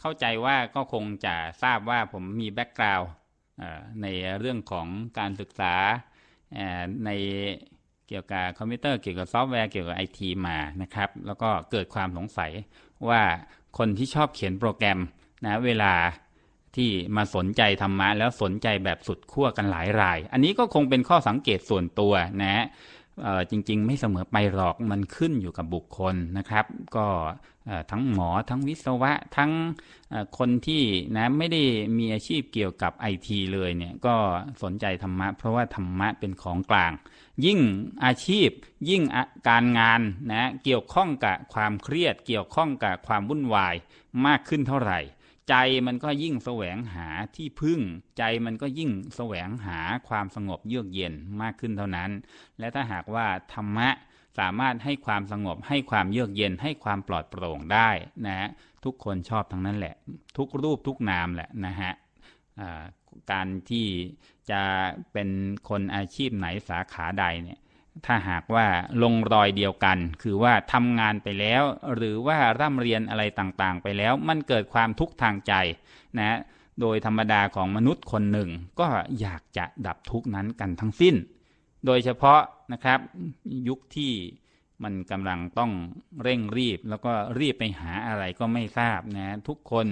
เข้าใจว่าก็คงจะทราบว่าผมมีแบ็กกราวด์ในเรื่องของการศึกษาในเกี่ยวกับคอมพิวเตอร์เกี่ยวกับซอฟต์แวร์เกี่ยวกับไอทีมานะครับ แล้วก็เกิดความสงสัยว่าคนที่ชอบเขียนโปรแกรมนะเวลาที่มาสนใจธรรมะแล้วสนใจแบบสุดขั้วกันหลายราย อันนี้ก็คงเป็นข้อสังเกตส่วนตัวนะจริงๆ ไม่เสมอไปหรอกมันขึ้นอยู่กับบุคคลนะครับ ก็ทั้งหมอทั้งวิศวะทั้งคนที่นะไม่ได้มีอาชีพเกี่ยวกับไอทีเลยเนี่ยก็สนใจธรรมะเพราะว่าธรรมะเป็นของกลาง ยิ่งอาชีพยิ่งการงานนะเกี่ยวข้องกับความเครียด เกี่ยวข้องกับความวุ่นวายมากขึ้นเท่าไหร่ใจมันก็ยิ่งแสวงหาที่พึ่งใจมันก็ยิ่งแสวงหาความสงบเยือกเย็นมากขึ้นเท่านั้น และถ้าหากว่าธรรมะสามารถให้ความสงบให้ความเยือกเย็นให้ความปลอดโปร่งได้นะฮะทุกคนชอบทั้งนั้นแหละ ทุกรูปทุกนามแหละนะฮะการที่จะเป็นคนอาชีพไหนสาขาใดเนี่ยถ้าหากว่าลงรอยเดียวกัน คือว่าทำงานไปแล้ว หรือว่าร่ำเรียนอะไรต่าง ๆ ไปแล้ว มันเกิดความทุกข์ทางใจนะ โดยธรรมดาของมนุษย์คนหนึ่งก็อยากจะดับทุกข์นั้นกันทั้งสิ้น โดยเฉพาะนะครับ ยุคที่มันกำลังต้องเร่งรีบ แล้วก็รีบไปหาอะไรก็ไม่ทราบนะทุกคน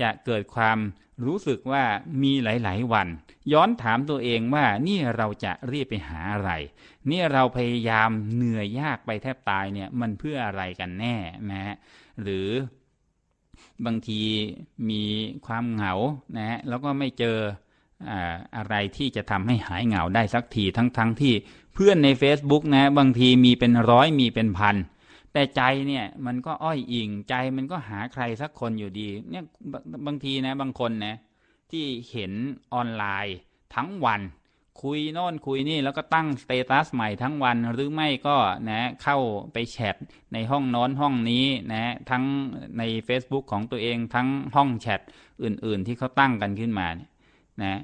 จะเกิดความรู้สึกว่ามีหลาย ๆ วัน ย้อนถามตัวเองว่านี่เราจะรีบไปหาอะไร นี่เราพยายามเหนื่อยยากไปแทบตายเนี่ยมันเพื่ออะไรกันแน่นะหรือบางทีมีความเหงานะแล้วก็ไม่เจออะไรที่จะทำให้หาย เหงาได้สัก ที ทั้งๆทที่เพื่อน ใน Facebook นะ บางทีมีเป็น ร้อย มีเป็นพันแต่ใจ เนี่ย มันก็อ้อยอิงใจมันก็หาใครสักคนอยู่ดีเนี่ยบางที นะ บางคน นะ ที่เห็นออนไลน์ทั้งวัน คุย โน่นคุยนี่แล้วก็ตั้งสเตตัสใหม่ทั้งวัน หรือไม่ก็นะเข้าไปแชทในห้องนอนห้องนี้นะทั้งใน Facebook ของตัวเองทั้งห้องแชทอื่นๆ ที่เขาตั้งกันขึ้นมาเนี่ยนะ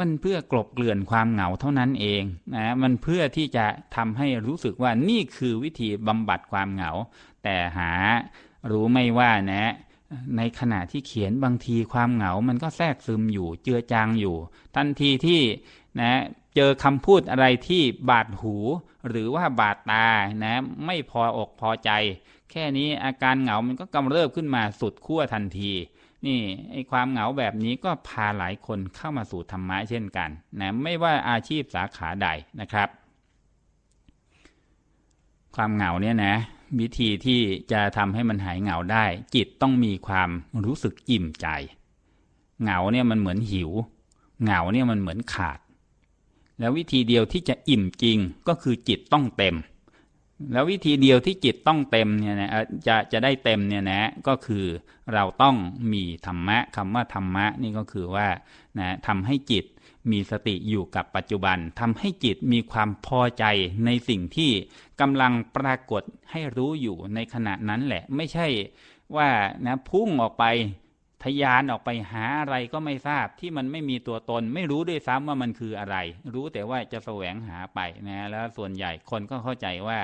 มันเพื่อกลบเกลื่อนความเหงาเท่านั้นเองนะมันเพื่อที่จะทำให้รู้สึกว่านี่คือวิธีบำบัดความเหงา แต่หารู้ไม่ว่านะ ในขณะที่เขียนบางทีความเหงามันก็แทรกซึมอยู่เจือจางอยู่ ทันทีที่นะเจอคำพูดอะไรที่บาดหูหรือว่าบาดตานะไม่พออกพอใจ แค่นี้อาการเหงา มันก็กำเริบขึ้นมาสุดขั้วทันที นี่ไอความเหงาแบบนี้ก็พาหลายคนเข้ามาสู่ธรรมะเช่นกันนะไม่ว่าอาชีพสาขาใดนะครับ ความเหงาเนี่ยนะวิธีที่จะทำให้มันหายเหงาได้ จิตต้องมีความรู้สึกอิ่มใจ เหงาเนี่ยมันเหมือนหิว เหงาเนี่ยมันเหมือนขาดแล้ววิธีเดียวที่จะอิ่มจริงก็คือจิตต้องเต็ม แล้ววิธีเดียวที่จิตต้องเต็มเนี่ยนะจะจะได้เต็มเนี่ยนะก็คือเราต้องมีธรรมะคำว่าธรรมะนี่ก็คือว่านะทำให้จิตมีสติอยู่กับปัจจุบันทำให้จิตมีความพอใจในสิ่งที่กำลังปรากฏให้รู้อยู่ในขณะนั้นแหละ ไม่ใช่ว่านะพุ่งออกไปทยานออกไปหาอะไรก็ไม่ทราบที่มันไม่มีตัวตนไม่รู้ด้วยซ้ำว่ามันคืออะไร รู้แต่ว่าจะแสวงหาไป นะแล้วส่วนใหญ่คนก็เข้าใจว่า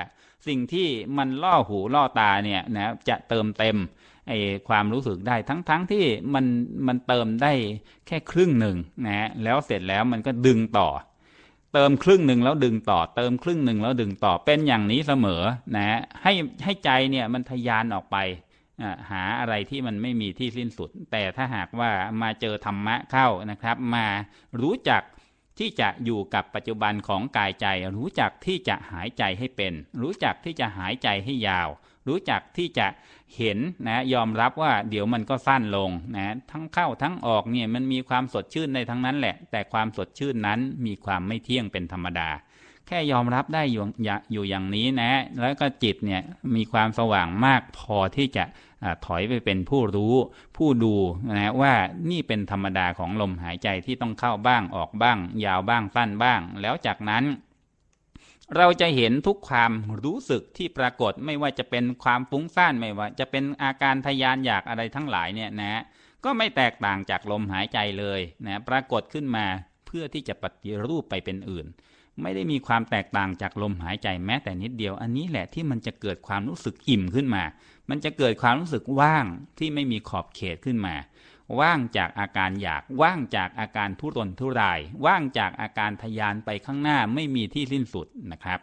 สิ่งที่มันล่อหูล่อตาเนี่ยนะจะเติมเต็มไอความรู้สึกได้ทั้งๆทที่มัน มันเติมได้แค่ครึ่งหนึ่งนะแล้วเสร็จแล้วมันก็ดึงต่อ เติมครึ่งหนึ่งแล้วดึงต่อ เติมครึ่งหนึ่งแล้วดึงต่อเป็นอย่างนี้เสมอนะให้ให้ใจเนี่ยมันทยานออกไปหาอะไรที่มันไม่มีที่สิ้นสุด แต่ถ้าหากว่ามาเจอธรรมะเข้านะครับ มารู้จักที่จะอยู่กับปัจจุบันของกายใจ รู้จักที่จะหายใจให้เป็น รู้จักที่จะหายใจให้ยาว รู้จักที่จะเห็นนะยอมรับว่าเดี๋ยวมันก็สั้นลงนะ ทั้งเข้าทั้งออกเนี่ยมันมีความสดชื่นในทั้งนั้นแหละ แต่ความสดชื่นนั้นมีความไม่เที่ยงเป็นธรรมดา แค่ยอมรับได้อยู่อย่างนี้นะ แล้วก็จิตเนี่ยมีความสว่างมากพอที่จะถอยไปเป็นผู้รู้ผู้ดูนะว่านี่เป็นธรรมดาของลมหายใจที่ต้องเข้าบ้างออกบ้าง ยาวบ้างสั้นบ้าง แล้วจากนั้น เราจะเห็นทุกความรู้สึกที่ปรากฏไม่ว่าจะเป็นความฟุ้งซ่าน ไม่ว่าจะเป็นอาการทยานอยากอะไรทั้งหลายเนี่ยนะก็ไม่แตกต่างจากลมหายใจเลยนะปรากฏขึ้นมาเพื่อที่จะปฏิรูปไปเป็นอื่นไม่ได้มีความแตกต่างจากลมหายใจแม้แต่นิดเดียวอันนี้แหละที่มันจะเกิดความรู้สึกอิ่มขึ้นมา มันจะเกิดความรู้สึกว่างที่ไม่มีขอบเขตขึ้นมา ว่างจากอาการอยาก ว่างจากอาการทุรนทุราย ว่างจากอาการทยานไปข้างหน้าไม่มีที่สิ้นสุดนะครับ